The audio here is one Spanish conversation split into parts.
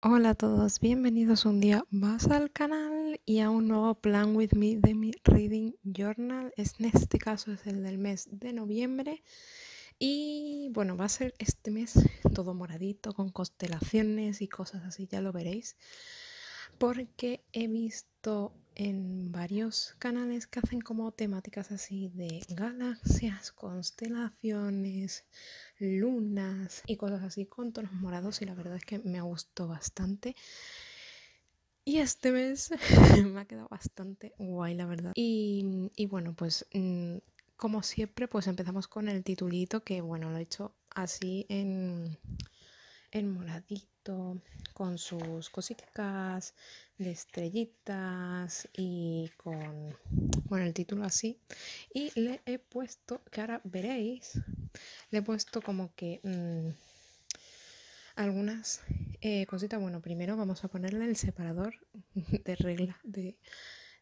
Hola a todos, bienvenidos un día más al canal y a un nuevo plan with me de mi reading journal. En este caso es el del mes de noviembre y bueno, va a ser este mes todo moradito con constelaciones y cosas así, ya lo veréis, porque he visto en varios canales que hacen como temáticas así de galaxias, constelaciones, lunas y cosas así con tonos morados y la verdad es que me gustó bastante. Y este mes me ha quedado bastante guay, la verdad. Y, y bueno, pues mm, como siempre, pues empezamos con el titulito que bueno, lo he hecho así en, en moradito con sus cositas de estrellitas y con, Bueno, el título así. Y le he puesto, que ahora veréis, le he puesto como que mm, algunas eh, cositas. Bueno, primero vamos a ponerle el separador de regla de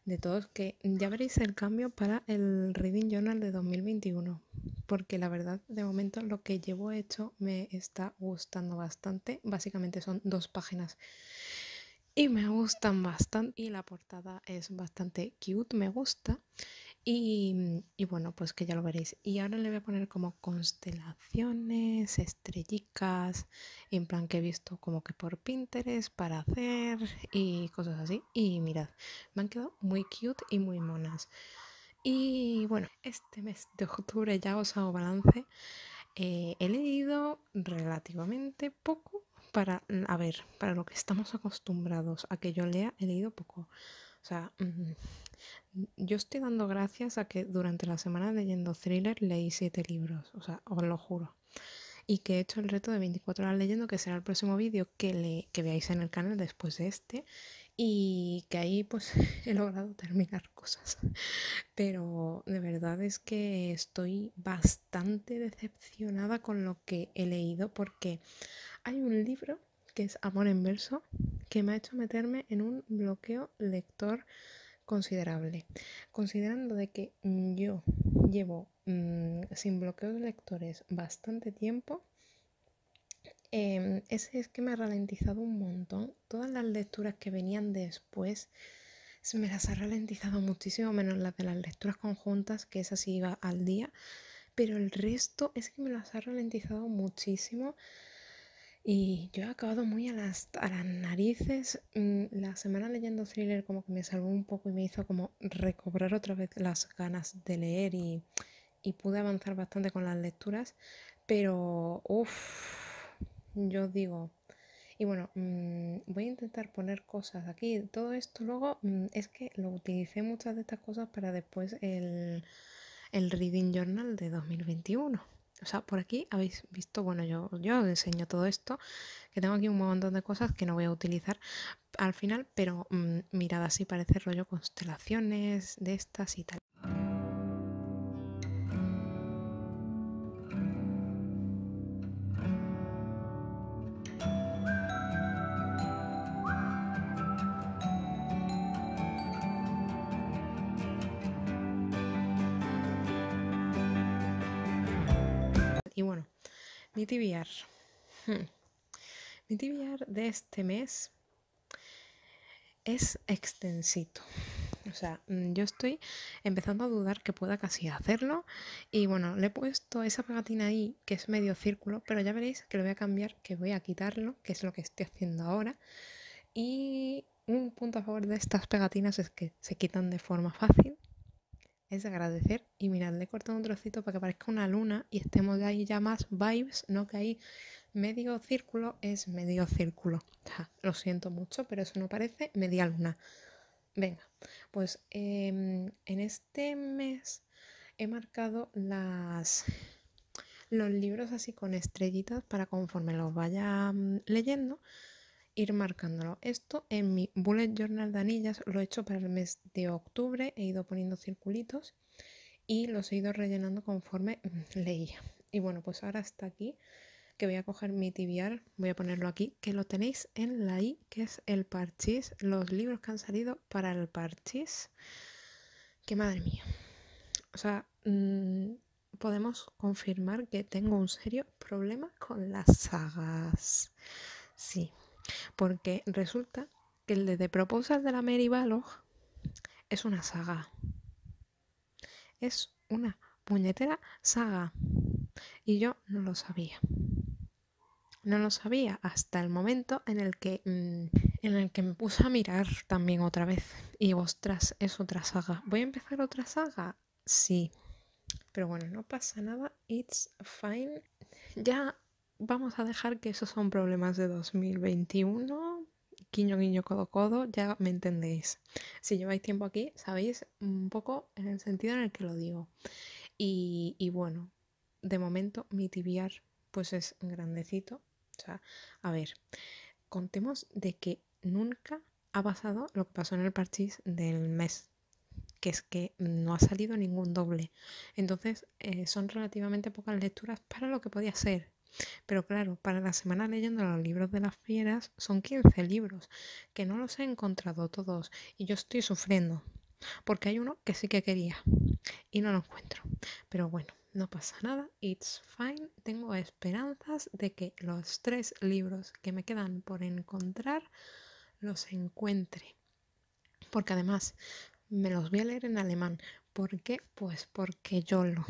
de todos que ya veréis el cambio para el Reading Journal de 2021, porque la verdad de momento lo que llevo hecho me está gustando bastante, básicamente son dos páginas y me gustan bastante y la portada es bastante cute, me gusta Mm, y, bueno, pues que ya lo veréis. Y ahora le voy a poner como constelaciones, estrellitas, en plan que he visto como que por Pinterest para hacer y cosas así. Y mirad, me han quedado muy cute y muy monas. Y bueno, este mes de octubre ya os hago balance. Eh, he leído relativamente poco para, mm, a ver, para lo que estamos acostumbrados a que yo lea, he leído poco. O sea, mm, yo estoy dando gracias a que durante la semana leyendo thriller leí siete libros, o sea, os lo juro. Y que he hecho el reto de 24 horas leyendo, que será el próximo vídeo que, le, que veáis en el canal después de este. Y que ahí pues he logrado terminar cosas. Pero de verdad es que estoy bastante decepcionada con lo que he leído porque hay un libro que es Amor en que me ha hecho meterme en un bloqueo lector considerable. Considerando de que mm, yo llevo mm, sin bloqueos lectores bastante tiempo, em, ese es que me ha ralentizado un montón. Todas las lecturas que venían después se me las ha ralentizado muchísimo, menos las de las lecturas conjuntas, que esa sí iba al día. Pero el resto es que me las ha ralentizado muchísimo. Y yo he acabado muy a las, las narices. Mm, la semana leyendo thriller como que me salvó un poco y me hizo como recobrar otra vez las ganas de leer y, pude avanzar bastante con las lecturas. Pero, uff, yo digo... Y bueno, mm, voy a intentar poner cosas aquí. Todo esto luego mm, es que lo utilicé muchas de estas cosas para después el, el Reading Journal de 2021. O sea, por aquí habéis visto, bueno, yo, os enseño todo esto, que tengo aquí un montón de cosas que no voy a utilizar al final, pero mm, mirad así parece rollo constelaciones de estas y tal. Mi TBR. Hmm. de este mes es extensito. O sea, mm, yo estoy empezando a dudar que pueda casi hacerlo. Y bueno, le he puesto esa pegatina ahí, que es medio círculo, pero ya veréis que lo voy a cambiar, que voy a quitarlo, que es lo que estoy haciendo ahora. Y un punto a favor de estas pegatinas es que se quitan de forma fácil es agradecer y mirad, le he un trocito para que parezca una luna y estemos de ahí ya más vibes, no que ahí medio círculo es medio círculo. lo siento mucho, pero eso no parece media luna. Venga, pues em, en este mes he marcado las los libros así con estrellitas para conforme los vaya mm, leyendo ir marcándolo. Esto en mi bullet journal de anillas lo he hecho para el mes de octubre, he ido poniendo circulitos y los he ido rellenando conforme leía. Y bueno, pues ahora está aquí que voy a coger mi tibial voy a ponerlo aquí, que lo tenéis en la i, que es el parchís, los libros que han salido para el parchís. ¡Qué madre mía. O sea, mm, podemos confirmar que tengo un serio problema con las sagas. Sí, porque resulta que el de The de la Mary Balog es una saga. Es una puñetera saga. Y yo no lo sabía. No lo sabía hasta el momento en el que, mm, en el que me puse a mirar también otra vez. Y ostras, es otra saga. ¿Voy a empezar otra saga? Sí. Pero bueno, no pasa nada. It's fine. Ya vamos a dejar que esos son problemas de 2021. quiño guiño, codo, codo, ya me entendéis. Si lleváis tiempo aquí, sabéis un poco en el sentido en el que lo digo. Y, bueno, de momento mi tibiar pues es grandecito. O sea, a ver, contemos de que nunca ha pasado lo que pasó en el parchís del mes que es que no ha salido ningún doble. Entonces, eh, son relativamente pocas lecturas para lo que podía ser. Pero claro, para la semana leyendo los libros de las fieras son 15 libros, que no los he encontrado todos y yo estoy sufriendo, porque hay uno que sí que quería y no lo encuentro. Pero bueno, no pasa nada, it's fine. Tengo esperanzas de que los tres libros que me quedan por encontrar los encuentre. Porque además me los voy a leer en alemán. ¿Por qué? Pues porque yo lo...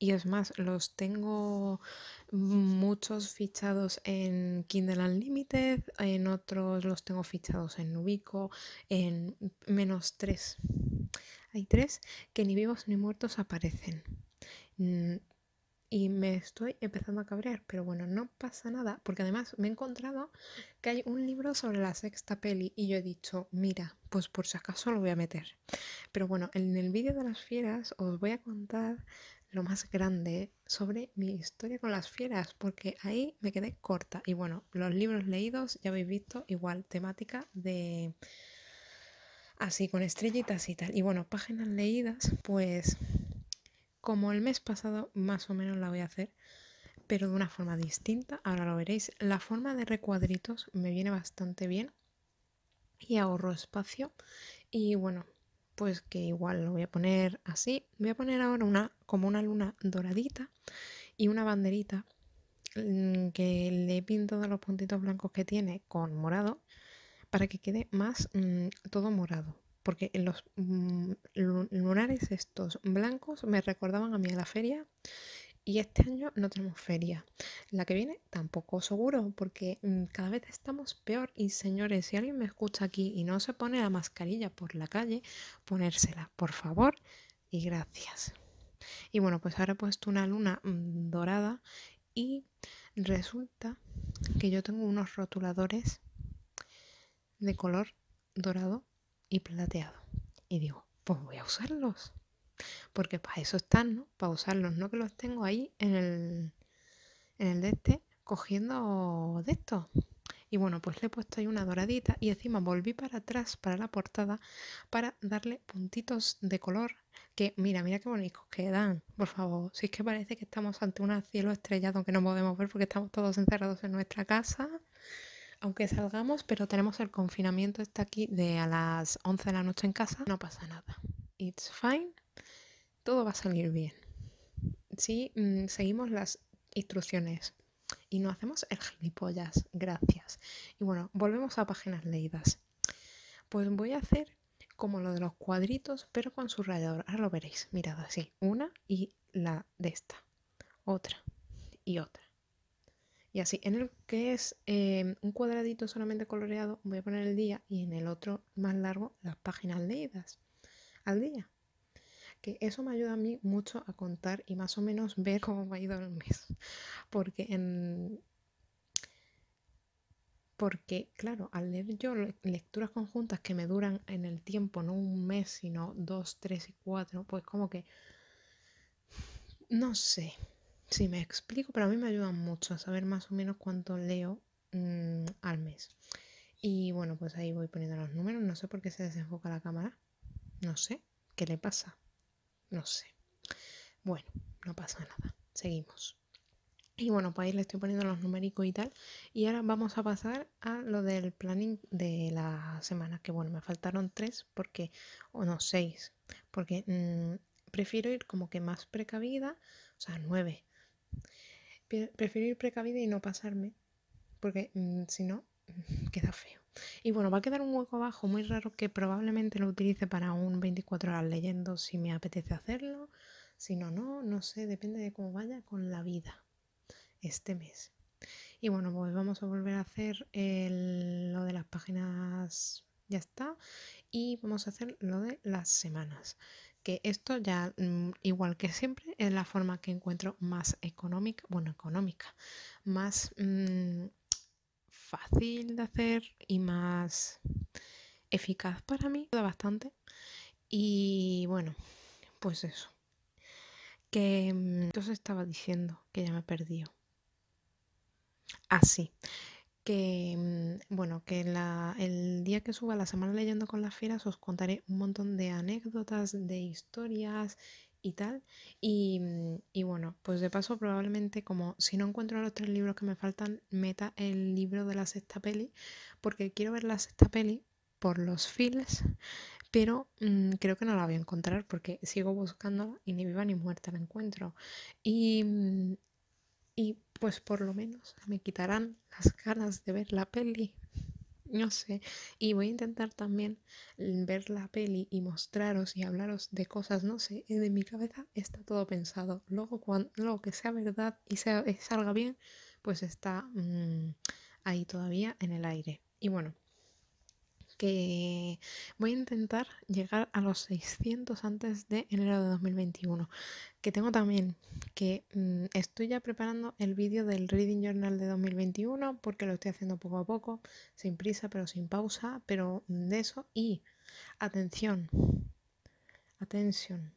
Y es más, los tengo muchos fichados en Kindle Unlimited, en otros los tengo fichados en Nubico, en menos tres. Hay tres que ni vivos ni muertos aparecen. Mm, y me estoy empezando a cabrear, pero bueno, no pasa nada, porque además me he encontrado que hay un libro sobre la sexta peli y yo he dicho, mira, pues por si acaso lo voy a meter. Pero bueno, en el vídeo de las fieras os voy a contar lo más grande sobre mi historia con las fieras, porque ahí me quedé corta. Y bueno, los libros leídos ya habéis visto igual temática de así con estrellitas y tal. Y bueno, páginas leídas, pues como el mes pasado más o menos la voy a hacer, pero de una forma distinta, ahora lo veréis. La forma de recuadritos me viene bastante bien y ahorro espacio. Y bueno, pues que igual lo voy a poner así. Voy a poner ahora una como una luna doradita y una banderita mm, que le pinto de los puntitos blancos que tiene con morado para que quede más mm, todo morado. Porque los mm, lunares estos blancos me recordaban a mí a la feria y este año no tenemos feria. La que viene tampoco seguro, porque mm, cada vez estamos peor. Y señores, si alguien me escucha aquí y no se pone la mascarilla por la calle, ponérsela, por favor, y gracias. Y bueno, pues ahora he puesto una luna mm, dorada y resulta que yo tengo unos rotuladores de color dorado y plateado. Y digo, pues voy a usarlos. Porque para eso están, ¿no? Para usarlos, no que los tengo ahí en el, en el de este cogiendo de esto. Y bueno, pues le he puesto ahí una doradita y encima volví para atrás para la portada para darle puntitos de color. Que mira, mira qué bonitos quedan, por favor. Si es que parece que estamos ante un cielo estrellado que no podemos ver porque estamos todos encerrados en nuestra casa. Aunque salgamos, pero tenemos el confinamiento está aquí de a las 11 de la noche en casa. No pasa nada. It's fine todo va a salir bien. Si mm, seguimos las instrucciones y no hacemos el gilipollas, gracias. Y bueno, volvemos a páginas leídas. Pues voy a hacer como lo de los cuadritos, pero con su rayador. Ahora lo veréis, mirad así. Una y la de esta. Otra y otra. Y así, en el que es em, un cuadradito solamente coloreado, voy a poner el día y en el otro más largo las páginas leídas al día que eso me ayuda a mí mucho a contar y más o menos ver cómo me ha ido el mes. Porque en... Porque, claro, al leer yo lecturas conjuntas que me duran en el tiempo, no un mes, sino dos, tres y cuatro, pues como que... No sé si me explico, pero a mí me ayuda mucho a saber más o menos cuánto leo mm, al mes. Y bueno, pues ahí voy poniendo los números. No sé por qué se desenfoca la cámara. No sé. ¿Qué le pasa? No sé. Bueno, no pasa nada. Seguimos. Y bueno, pues ahí le estoy poniendo los numéricos y tal. Y ahora vamos a pasar a lo del planning de la semana. Que bueno, me faltaron tres porque, o no, seis. Porque mm, prefiero ir como que más precavida, o sea, nueve. Prefiero ir precavida y no pasarme. Porque mm, si no, queda feo. Y bueno, va a quedar un hueco abajo muy raro que probablemente lo utilice para un 24 horas leyendo si me apetece hacerlo. Si no, no, no sé, depende de cómo vaya con la vida este mes. Y bueno, pues vamos a volver a hacer lo de las páginas, ya está. Y vamos a hacer lo de las semanas. Que esto ya, mm, igual que siempre, es la forma que encuentro más económica, bueno, económica, más... Mm, fácil de hacer y más eficaz para mí, bastante. Y bueno, pues eso. Que mm, entonces estaba diciendo que ya me he Así. Ah, que mm, bueno, que el día que suba la semana leyendo con las fieras os contaré un montón de anécdotas, de historias y tal. Y, mm, y, bueno, pues de paso probablemente como si no encuentro los tres libros que me faltan, meta el libro de la sexta peli, porque quiero ver la sexta peli por los files, pero mm, creo que no la voy a encontrar porque sigo buscándola y ni viva ni muerta la encuentro. Y, mm, y pues por lo menos me quitarán las ganas de ver la peli. No sé. Y voy a intentar también ver la peli y mostraros y hablaros de cosas, no sé. En eh, mi cabeza está todo pensado. Luego, cuando, luego que sea verdad y sea, salga bien, pues está mm, ahí todavía en el aire. Y bueno, que voy a intentar llegar a los 600 antes de enero de 2021. Que tengo también que mm, estoy ya preparando el vídeo del Reading Journal de 2021 porque lo estoy haciendo poco a poco, sin prisa, pero sin pausa, pero de eso. Y atención, atención,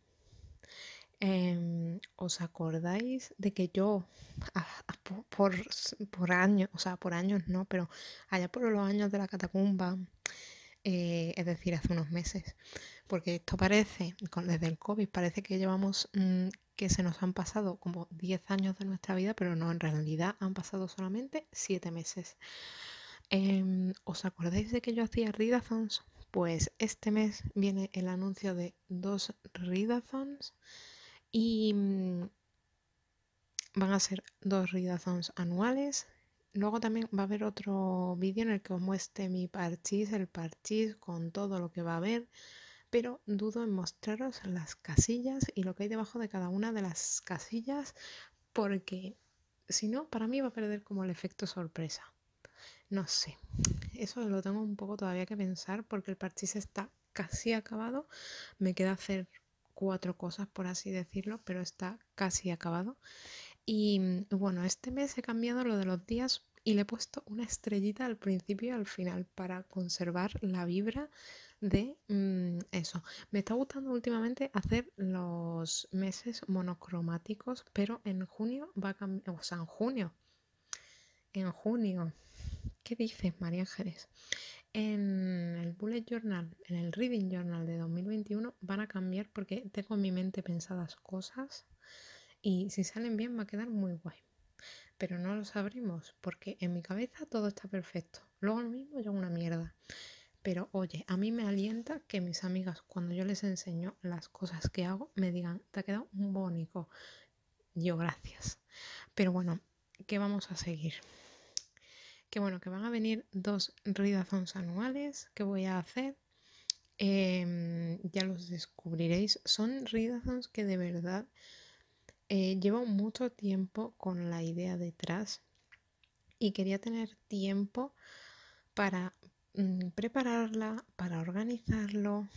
Em, ¿os acordáis de que yo, por, años, o sea, por años no, pero allá por los años de la catacumba, eh, es decir, hace unos meses, porque esto parece, desde el COVID, parece que llevamos mm, que se nos han pasado como 10 años de nuestra vida, pero no, en realidad han pasado solamente 7 meses. Em, ¿Os acordáis de que yo hacía readathons? Pues este mes viene el anuncio de dos readathons y mm, van a ser dos ridazones anuales. Luego también va a haber otro vídeo en el que os muestre mi parchís, el parchís con todo lo que va a haber, pero dudo en mostraros las casillas y lo que hay debajo de cada una de las casillas porque si no, para mí va a perder como el efecto sorpresa. No sé, eso lo tengo un poco todavía que pensar porque el parchís está casi acabado. Me queda hacer cuatro cosas, por así decirlo, pero está casi acabado. Y mm, bueno, este mes he cambiado lo de los días y le he puesto una estrellita al principio y al final para conservar la vibra de mm, eso. Me está gustando últimamente hacer los meses monocromáticos, pero en junio va a cambiar, o sea, en junio. En junio. ¿Qué dices, María Ángeles? En Bullet Journal, en el Reading Journal de 2021 van a cambiar porque tengo en mi mente pensadas cosas y si salen bien va a quedar muy guay. Pero no lo sabremos porque en mi cabeza todo está perfecto. Luego lo mismo yo una mierda. Pero oye, a mí me alienta que mis amigas cuando yo les enseño las cosas que hago me digan, te ha quedado un bónico. Yo gracias. Pero bueno, que vamos a seguir? que bueno, que van a venir dos ridazons anuales que voy a hacer. Em, ya los descubriréis. Son ridazons que de verdad eh, llevo mucho tiempo con la idea detrás y quería tener tiempo para mm, prepararla, para organizarlo,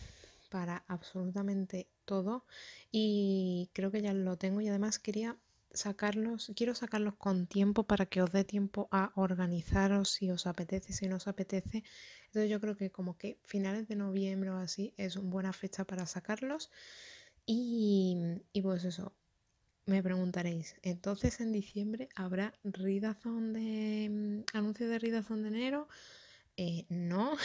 para absolutamente todo y creo que ya lo tengo y además quería sacarlos, quiero sacarlos con tiempo para que os dé tiempo a organizaros si os apetece, si no os apetece. Entonces yo creo que como que finales de noviembre o así es una buena fecha para sacarlos. Y, pues eso, me preguntaréis, entonces en diciembre habrá ridazón de mm, anuncio de ridazón de enero. Eh, no, o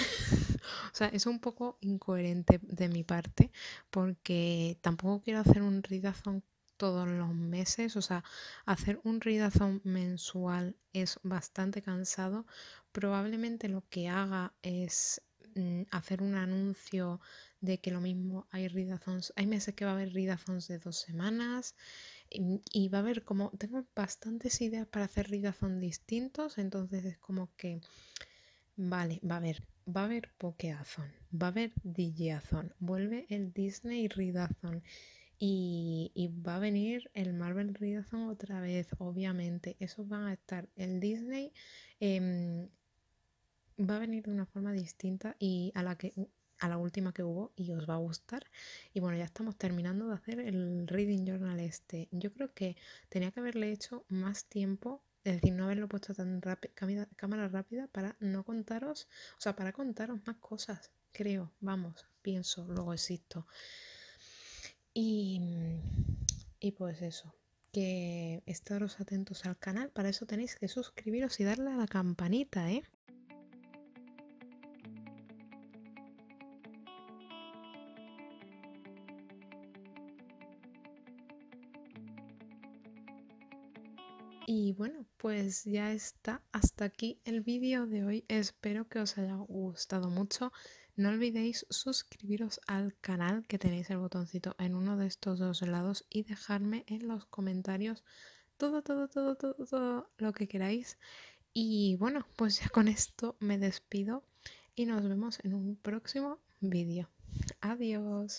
sea, es un poco incoherente de mi parte porque tampoco quiero hacer un ridazón todos los meses, o sea, hacer un readathon mensual es bastante cansado. Probablemente lo que haga es mm, hacer un anuncio de que lo mismo hay readathons. Hay meses que va a haber readathons de dos semanas mm, y, va a haber como, tengo bastantes ideas para hacer readathons distintos, entonces es como que, vale, va a haber va a haber pokeazón, va a haber djathon vuelve el Disney ridazón. Y, va a venir el Marvel Readathon otra vez, obviamente. Esos van a estar. El Disney em, va a venir de una forma distinta y a la que a la última que hubo y os va a gustar. Y bueno, ya estamos terminando de hacer el Reading Journal este. Yo creo que tenía que haberle hecho más tiempo, es decir, no haberlo puesto tan rápido, cámara rápida para no contaros, o sea, para contaros más cosas, creo, vamos, pienso, luego existo. Y, mm, y pues eso, que estaros atentos al canal, para eso tenéis que suscribiros y darle a la campanita, ¿eh? Y bueno, pues ya está. Hasta aquí el vídeo de hoy. Espero que os haya gustado mucho. No olvidéis suscribiros al canal que tenéis el botoncito en uno de estos dos lados y dejarme en los comentarios todo, todo, todo, todo, todo lo que queráis. Y bueno, pues ya con esto me despido y nos vemos en un próximo vídeo. Adiós.